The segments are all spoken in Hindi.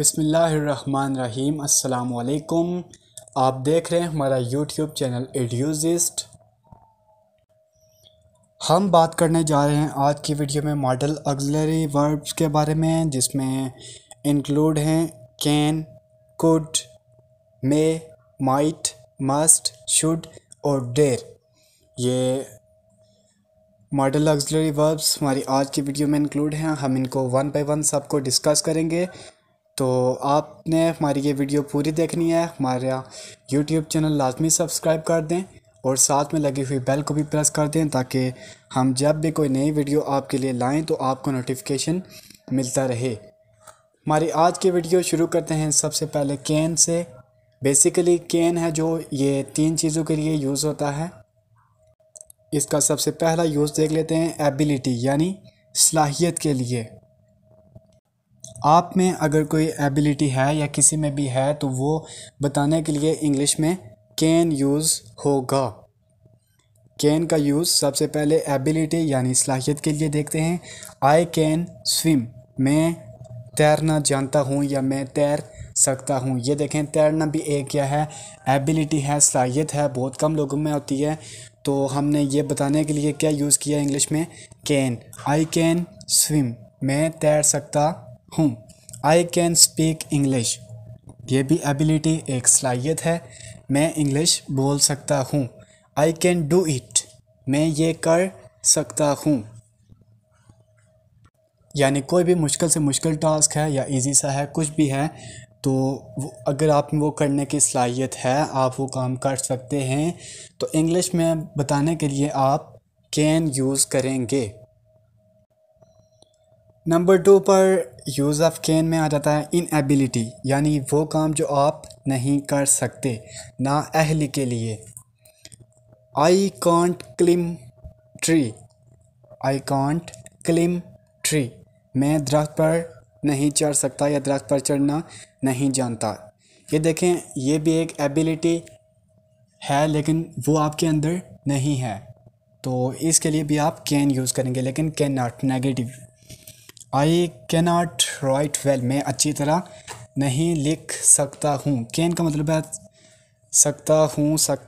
बिसमीम् आप देख रहे हैं हमारा यूट्यूब चैनल एडियोजिस्ट हम बात करने जा रहे हैं आज की वीडियो में मॉडल अग्जलरी वर्ब्स के बारे में जिसमें इंक्लूड हैं can could may might must should और डेर ये मॉडल अग्जलरी वर्ब्स हमारी आज की वीडियो में इंक्लूड हैं हम इनको वन बाय वन सबको डिस्कस करेंगे तो आपने हमारी ये वीडियो पूरी देखनी है हमारा यूट्यूब चैनल लाजमी सब्सक्राइब कर दें और साथ में लगी हुई बेल को भी प्रेस कर दें ताकि हम जब भी कोई नई वीडियो आपके लिए लाएं तो आपको नोटिफिकेशन मिलता रहे हमारी आज की वीडियो शुरू करते हैं सबसे पहले कैन से बेसिकली कैन है जो ये तीन चीज़ों के लिए यूज़ होता है इसका सबसे पहला यूज़ देख लेते हैं एबिलिटी यानी सलाहियत के लिए आप में अगर कोई एबिलिटी है या किसी में भी है तो वो बताने के लिए इंग्लिश में कैन यूज़ होगा कैन का यूज़ सबसे पहले एबिलिटी यानी सलाहियत के लिए देखते हैं आई कैन स्विम मैं तैरना जानता हूँ या मैं तैर सकता हूँ ये देखें तैरना भी एक क्या है एबिलिटी है सलाहियत है बहुत कम लोगों में होती है तो हमने ये बताने के लिए क्या यूज़ किया इंग्लिश में कैन आई कैन स्विम मैं तैर सकता हूँ आई कैन स्पीक इंग्लिश ये भी एबिलिटी एक सलाहियत है मैं इंग्लिश बोल सकता हूँ आई कैन डू इट मैं ये कर सकता हूँ यानी कोई भी मुश्किल से मुश्किल टास्क है या इजी सा है कुछ भी है तो अगर आप वो करने की सलाहियत है आप वो काम कर सकते हैं तो इंग्लिश में बताने के लिए आप कैन यूज़ करेंगे नंबर टू पर यूज़ ऑफ कैन में आ जाता है इन एबिलिटी यानी वो काम जो आप नहीं कर सकते ना अहल के लिए I can't climb tree I can't climb tree मैं दरख्त पर नहीं चढ़ सकता या दरख्त पर चढ़ना नहीं जानता ये देखें ये भी एक एबिलिटी है लेकिन वो आपके अंदर नहीं है तो इसके लिए भी आप कैन यूज़ करेंगे लेकिन can not negative I cannot write well मैं अच्छी तरह नहीं लिख सकता हूँ कैन का मतलब है सकता हूँ सक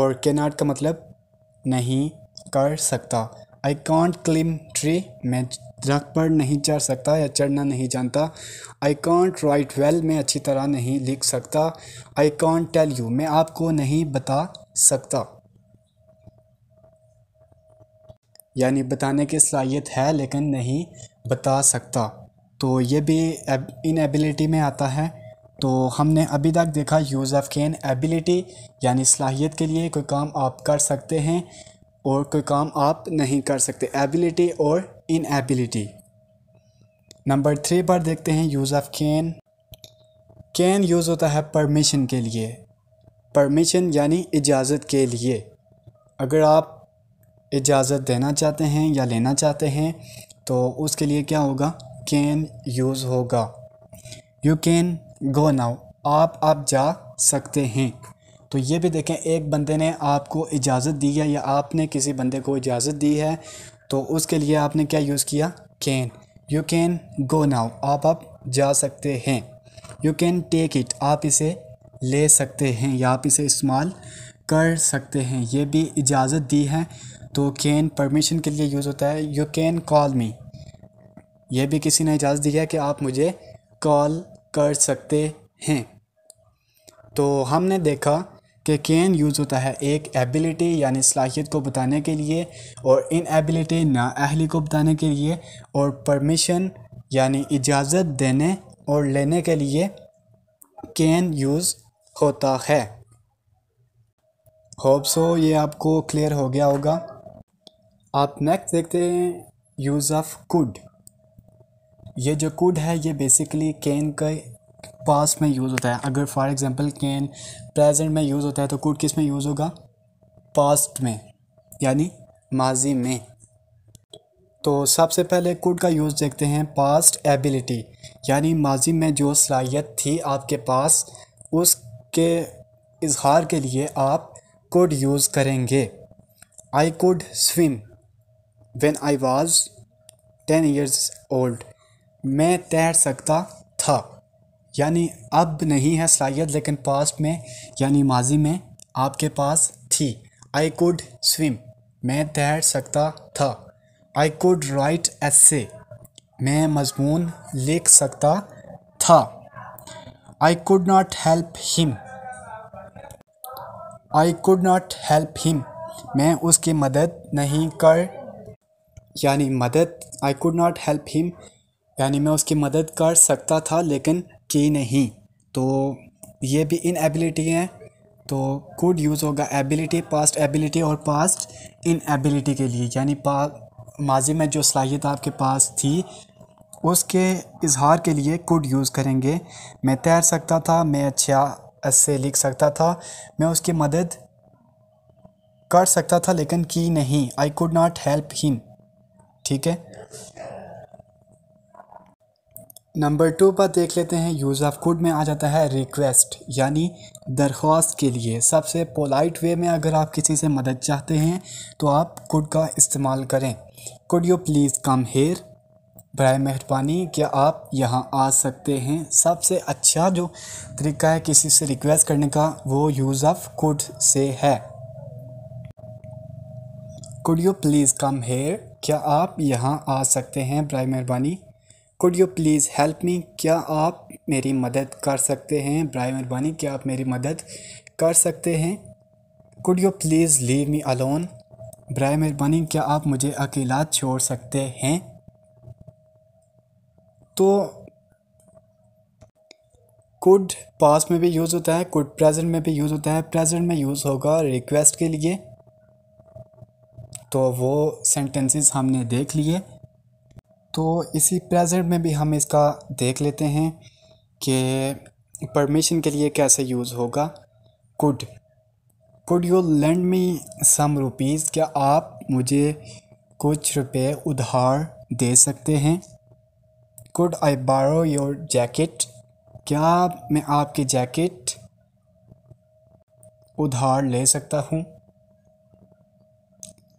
और कैनाट का मतलब नहीं कर सकता आई कॉन्ट क्लिम ट्री मैं दरख्त पर नहीं चढ़ सकता या चढ़ना नहीं जानता आई कॉन्ट राइट वेल मैं अच्छी तरह नहीं लिख सकता आई कॉन्ट टेल यू मैं आपको नहीं बता सकता यानी बताने की सलाहियत है लेकिन नहीं बता सकता तो ये भी इन एबिलिटी में आता है तो हमने अभी तक देखा यूज़ ऑफ कैन एबिलिटी यानी सलाहियत के लिए कोई काम आप कर सकते हैं और कोई काम आप नहीं कर सकते एबिलिटी और इन एबिलिटी नंबर थ्री पर देखते हैं use of can can use होता है परमिशन के लिए परमिशन यानी इजाज़त के लिए अगर आप इजाज़त देना चाहते हैं या लेना चाहते हैं तो उसके लिए क्या होगा कैन यूज़ होगा यू कैन गो नाउ आप आप जा सकते हैं तो ये भी देखें एक बंदे ने आपको इजाज़त दी है या आपने किसी बंदे को इजाज़त दी है तो उसके लिए आपने क्या यूज़ किया can you can go now आप आप जा सकते हैं यू कैन टेक इट आप इसे ले सकते हैं या आप इसे इस्तेमाल कर सकते हैं ये भी इजाज़त दी है तो कैन परमिशन के लिए यूज़ होता है यू कैन कॉल मी यह भी किसी ने इजाज़त दिया कि आप मुझे कॉल कर सकते हैं तो हमने देखा कि कैन यूज़ होता है एक एबिलिटी यानी सलाहियत को बताने के लिए और इन एबिलिटी अहली को बताने के लिए और परमिशन यानी इजाज़त देने और लेने के लिए कैन यूज़ होता है होप सो ये आपको क्लियर हो गया होगा आप नेक्स्ट देखते हैं यूज़ ऑफ कुड ये जो कुड है ये बेसिकली कैन का पास में यूज़ होता है अगर फॉर एग्जांपल कैन प्रेजेंट में यूज़ होता है तो कुड किस में यूज़ होगा पास्ट में यानी माजी में तो सबसे पहले कुड का यूज़ देखते हैं पास्ट एबिलिटी यानी माजी में जो सलाहियत थी आपके पास उसके इजहार के लिए आप कुड यूज़ करेंगे I could swim when I was ten years old मैं तैर सकता था यानी अब नहीं है सलाहियत लेकिन पास्ट में यानी माजी में आपके पास थी आई कुड स्विम मैं तैर सकता था आई कुड राइट एसे मैं मजमून लिख सकता था I could not help him I could not help him मैं उसकी मदद नहीं कर यानी मदद I could not help him यानी मैं उसकी मदद कर सकता था लेकिन की नहीं तो ये भी इन एबिलिटी हैं तो कुड यूज़ होगा एबिलिटी पास्ट एबिलिटी और पास्ट इन एबिलिटी के लिए यानी पा माजी में जो सलाहियत आपके पास थी उसके इजहार के लिए कुड यूज़ करेंगे मैं तैर सकता था मैं अच्छा ऐसे लिख सकता था मैं उसकी मदद कर सकता था लेकिन की नहीं I could not help him ठीक है नंबर टू पर देख लेते हैं यूज़ ऑफ कुड में आ जाता है रिक्वेस्ट यानी दरख्वास्त के लिए सबसे पोलाइट वे में अगर आप किसी से मदद चाहते हैं तो आप कोड का इस्तेमाल करें could you please come here बर मेहरबानी क्या आप यहाँ आ सकते हैं सबसे अच्छा जो तरीका है किसी से रिक्वेस्ट करने का वो यूज़ ऑफ कुड से है could you please come here क्या आप यहाँ आ सकते हैं बर मेहरबानी could you please help me क्या आप मेरी मदद कर सकते हैं बर मेहरबानी क्या आप मेरी मदद कर सकते हैं could you please leave me alone बर मेहरबानी क्या आप मुझे अकेला छोड़ सकते हैं तो कुड पास में भी यूज़ होता है कुड प्रेजेंट में भी यूज़ होता है प्रेजेंट में यूज़ होगा रिक्वेस्ट के लिए तो वो सेंटेंसेस हमने देख लिए तो इसी प्रेजेंट में भी हम इसका देख लेते हैं कि परमिशन के लिए कैसे यूज़ होगा could could you lend me some rupees क्या आप मुझे कुछ रुपए उधार दे सकते हैं कुड आई बारो योर जैकेट क्या मैं आपकी जैकेट उधार ले सकता हूँ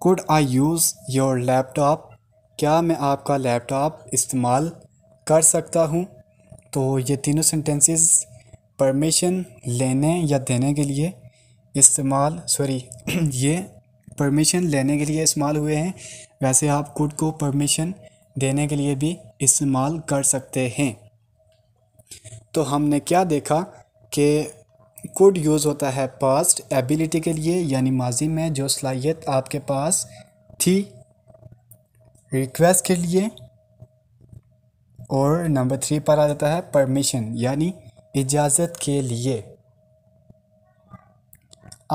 could I use your laptop क्या मैं आपका लैपटॉप इस्तेमाल कर सकता हूँ तो ये तीनों सेंटेंसेस परमिशन लेने या देने के लिए इस्तेमाल सॉरी ये परमिशन लेने के लिए इस्तेमाल हुए हैं वैसे आप कुड को परमिशन देने के लिए भी इस्तेमाल कर सकते हैं तो हमने क्या देखा कि कोड यूज़ होता है पास्ट एबिलिटी के लिए यानी माजी में जो सलाहियत आपके पास थी रिक्वेस्ट के लिए और नंबर थ्री पर आ जाता है परमिशन यानी इजाज़त के लिए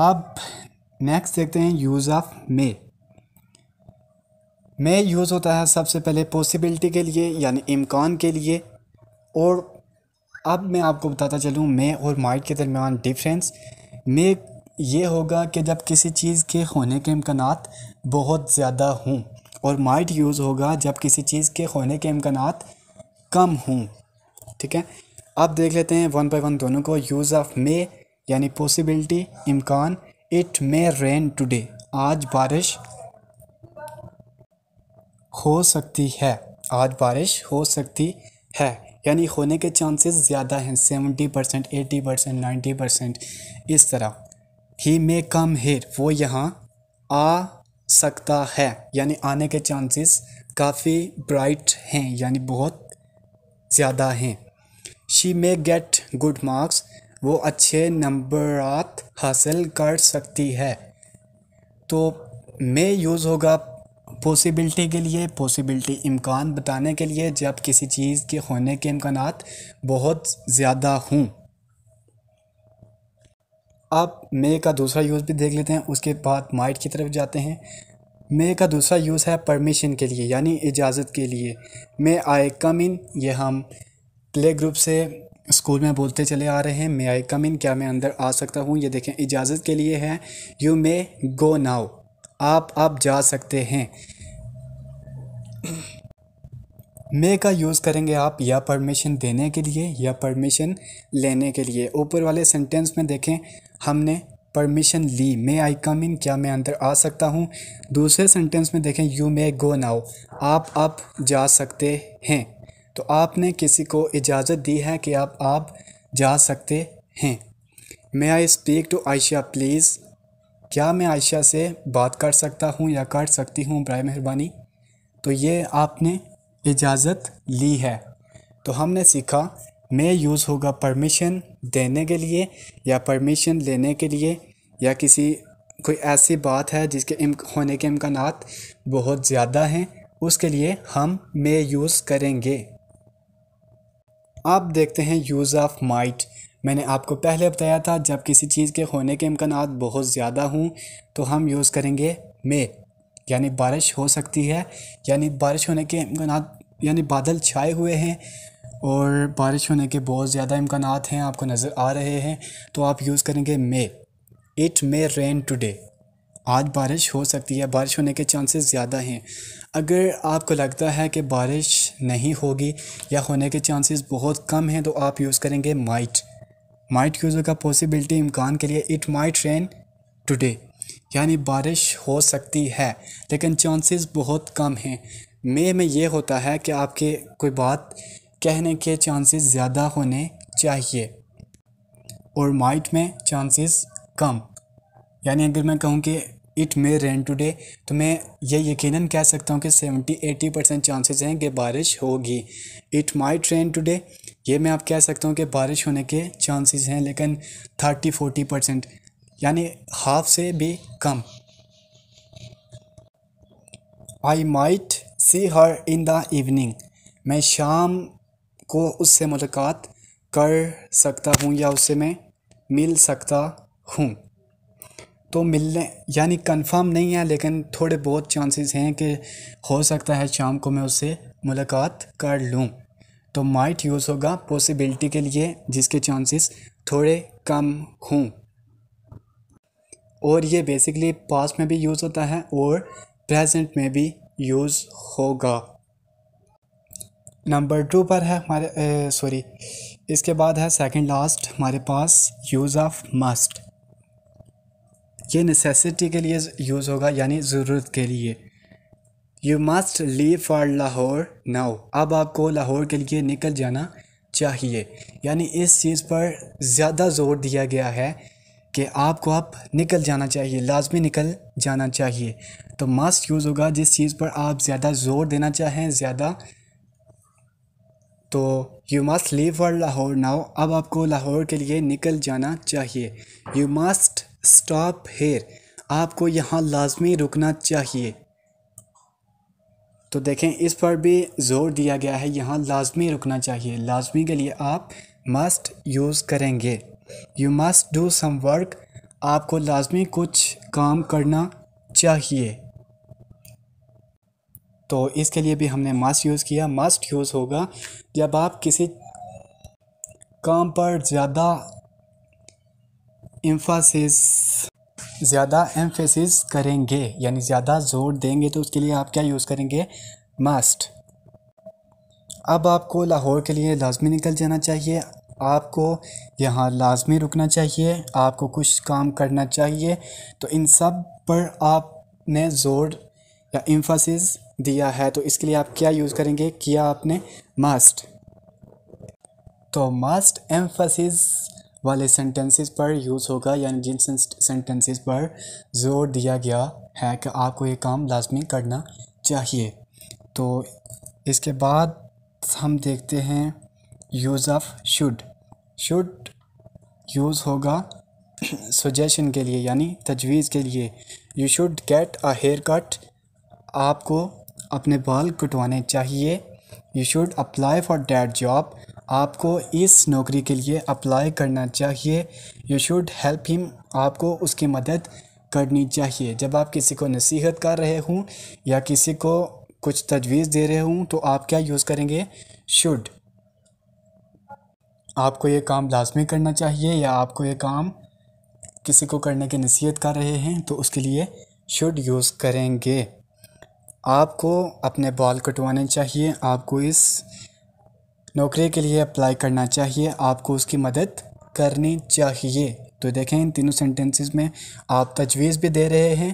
अब नेक्स्ट देखते हैं use of may may use होता है सबसे पहले पॉसिबिलिटी के लिए यानी इम्कान के लिए और अब मैं आपको बताता चलूँ मे और माइट के दरमियान डिफरेंस मे ये होगा कि जब किसी चीज़ के होने के इम्कान बहुत ज़्यादा हों और माइट यूज़ होगा जब किसी चीज़ के होने के इम्कान कम हों ठीक है अब देख लेते हैं वन बाई वन दोनों को यूज़ ऑफ मे यानी पॉसिबिलिटी इम्कान इट मे रेन टुडे आज बारिश हो सकती है आज बारिश हो सकती है यानी होने के चांसेस ज़्यादा हैं seventy percent eighty percent ninety percent इस तरह ही मे कम हेयर वो यहाँ आ सकता है यानी आने के चांसेस काफ़ी ब्राइट हैं यानी बहुत ज़्यादा हैं she may get good marks वो अच्छे नंबर हासिल कर सकती है तो मे यूज़ होगा पॉसिबिलिटी के लिए पॉसिबिलिटी इम्कान बताने के लिए जब किसी चीज़ के होने के इम्कान बहुत ज़्यादा हों आप मे का दूसरा यूज़ भी देख लेते हैं उसके बाद माइट की तरफ जाते हैं मे का दूसरा यूज़ है परमिशन के लिए यानी इजाज़त के लिए मे आई कम इन ये हम प्ले ग्रुप से स्कूल में बोलते चले आ रहे हैं मे आई कम इन क्या मैं अंदर आ सकता हूँ ये देखें इजाज़त के लिए है यू मे गो नाउ आप आप जा सकते हैं मे का यूज़ करेंगे आप या परमिशन देने के लिए या परमिशन लेने के लिए ऊपर वाले सेंटेंस में देखें हमने परमिशन ली मे आई कम इन क्या मैं अंदर आ सकता हूँ दूसरे सेंटेंस में देखें यू मे गो नाउ आप आप जा सकते हैं तो आपने किसी को इजाज़त दी है कि आप आप जा सकते हैं may I speak to Ayesha please क्या मैं आयशा से बात कर सकता हूँ या कर सकती हूँ बर मेहरबानी तो ये आपने इजाज़त ली है तो हमने सीखा मैं यूज़ होगा परमिशन देने के लिए या परमिशन लेने के लिए या किसी कोई ऐसी बात है जिसके होने के इम्कान बहुत ज़्यादा हैं उसके लिए हम मे यूज़ करेंगे आप देखते हैं यूज़ ऑफ माइट मैंने आपको पहले बताया था जब किसी चीज़ के होने के इम्कान बहुत ज़्यादा हों तो हम यूज़ करेंगे मे यानी बारिश हो सकती है यानी बारिश होने के इम्कान यानी बादल छाए हुए हैं और बारिश होने के बहुत ज़्यादा इम्कान हैं आपको नज़र आ रहे हैं तो आप यूज़ करेंगे may it may rain today आज बारिश हो सकती है बारिश होने के चांसेस ज़्यादा हैं अगर आपको लगता है कि बारिश नहीं होगी या होने के चांसेस बहुत कम हैं तो आप यूज़ करेंगे माइट माइट यूज़ का पॉसिबिलिटी इम्कान के लिए इट माइट रेन टुडे यानी बारिश हो सकती है लेकिन चांसेस बहुत कम हैं मे में ये होता है कि आपके कोई बात कहने के चांसेस ज़्यादा होने चाहिए और माइट में चांसेस कम यानी अगर मैं कहूँ कि इट मे रेन टुडे तो मैं ये यकीनन कह सकता हूँ कि सेवेंटी एटी परसेंट चांसेस हैं कि बारिश होगी इट माइट रेन टुडे ये मैं आप कह सकता हूँ कि बारिश होने के चांसेस हैं लेकिन थर्टी फोर्टी परसेंट यानी हाफ से भी कम I might see her in the evening मैं शाम को उससे मुलाकात कर सकता हूँ या उससे मैं मिल सकता हूँ तो मिलने यानी कंफर्म नहीं है लेकिन थोड़े बहुत चांसेस हैं कि हो सकता है शाम को मैं उससे मुलाकात कर लूँ तो माइट यूज़ होगा पॉसिबिलिटी के लिए जिसके चांसेस थोड़े कम हों और ये बेसिकली पास में भी यूज़ होता है और प्रेजेंट में भी यूज़ होगा नंबर टू पर है हमारे सॉरी इसके बाद है सेकंड लास्ट हमारे पास यूज़ ऑफ मस्ट ये नेसेसिटी के लिए यूज़ होगा यानी ज़रूरत के लिए you must leave for Lahore now अब आपको लाहौर के लिए निकल जाना चाहिए यानी इस चीज़ पर ज़्यादा ज़ोर दिया गया है कि आपको आप निकल जाना चाहिए लाजमी निकल जाना चाहिए तो मस्ट यूज़ होगा जिस चीज़ पर आप ज़्यादा ज़ोर देना चाहें ज़्यादा तो you must leave for Lahore now अब आपको लाहौर के लिए निकल जाना चाहिए यू मस्ट स्टॉप हेयर आपको यहाँ लाजमी रुकना चाहिए तो देखें इस पर भी ज़ोर दिया गया है यहाँ लाजमी रुकना चाहिए लाजमी के लिए आप मस्ट यूज़ करेंगे you must do some work आपको लाजमी कुछ काम करना चाहिए तो इसके लिए भी हमने मस्ट यूज़ किया मस्ट यूज़ होगा जब आप किसी काम पर ज़्यादा इम्फासिस ज़्यादा एम्फेसिस करेंगे यानी ज़्यादा जोर देंगे तो उसके लिए आप क्या यूज़ करेंगे मस्ट अब आपको लाहौर के लिए लाजमी निकल जाना चाहिए आपको यहाँ लाजमी रुकना चाहिए आपको कुछ काम करना चाहिए तो इन सब पर आपने जोर या इम्फासिस दिया है तो इसके लिए आप क्या यूज़ करेंगे किया आपने मस्ट तो मस्ट एम्फासिस वाले सेंटेंसेस पर यूज़ होगा यानी जिन सेंटेंसेस पर जोर दिया गया है कि आपको ये काम लाजमी करना चाहिए तो इसके बाद हम देखते हैं use of should should use होगा सजेशन के लिए यानी तजवीज़ के लिए you should get a haircut आपको अपने बाल कटवाने चाहिए you should apply for that job आपको इस नौकरी के लिए अप्लाई करना चाहिए यू शुड हेल्प हिम आपको उसकी मदद करनी चाहिए जब आप किसी को नसीहत कर रहे हों या किसी को कुछ तजवीज़ दे रहे हों तो आप क्या यूज़ करेंगे शुड आपको ये काम लाजमी करना चाहिए या आपको ये काम किसी को करने की नसीहत कर रहे हैं तो उसके लिए शुड यूज़ करेंगे आपको अपने बाल कटवाने चाहिए आपको इस नौकरी के लिए अप्लाई करना चाहिए आपको उसकी मदद करनी चाहिए तो देखें इन तीनों सेंटेंसेस में आप तजवीज़ भी दे रहे हैं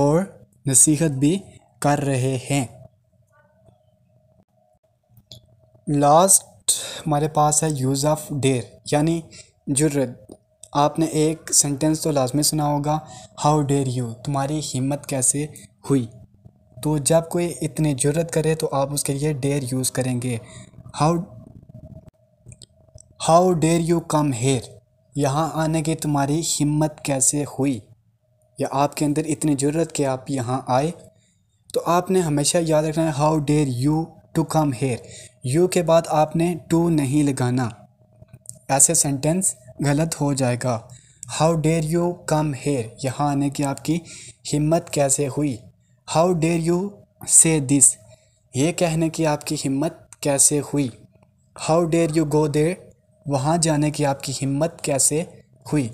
और नसीहत भी कर रहे हैं लास्ट हमारे पास है यूज़ ऑफ डेर यानी जुर्रत आपने एक सेंटेंस तो लाजमी सुना होगा हाउ डेर यू तुम्हारी हिम्मत कैसे हुई तो जब कोई इतनी जुर्रत करे तो आप उसके लिए डेर यूज़ करेंगे how how dare you come here यहाँ आने की तुम्हारी हिम्मत कैसे हुई या आपके अंदर इतनी ज़रूरत कि आप यहाँ आए तो आपने हमेशा याद रखना है how dare you to come here you के बाद आपने टू नहीं लगाना ऐसे सेंटेंस गलत हो जाएगा how dare you come here यहाँ आने की आपकी हिम्मत कैसे हुई how dare you say this ये कहने की आपकी हिम्मत कैसे हुई how dare you go there वहाँ जाने की आपकी हिम्मत कैसे हुई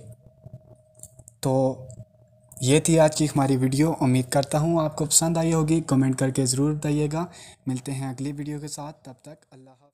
तो ये थी आज की हमारी वीडियो उम्मीद करता हूँ आपको पसंद आई होगी कमेंट करके ज़रूर बताइएगा मिलते हैं अगली वीडियो के साथ तब तक अल्लाह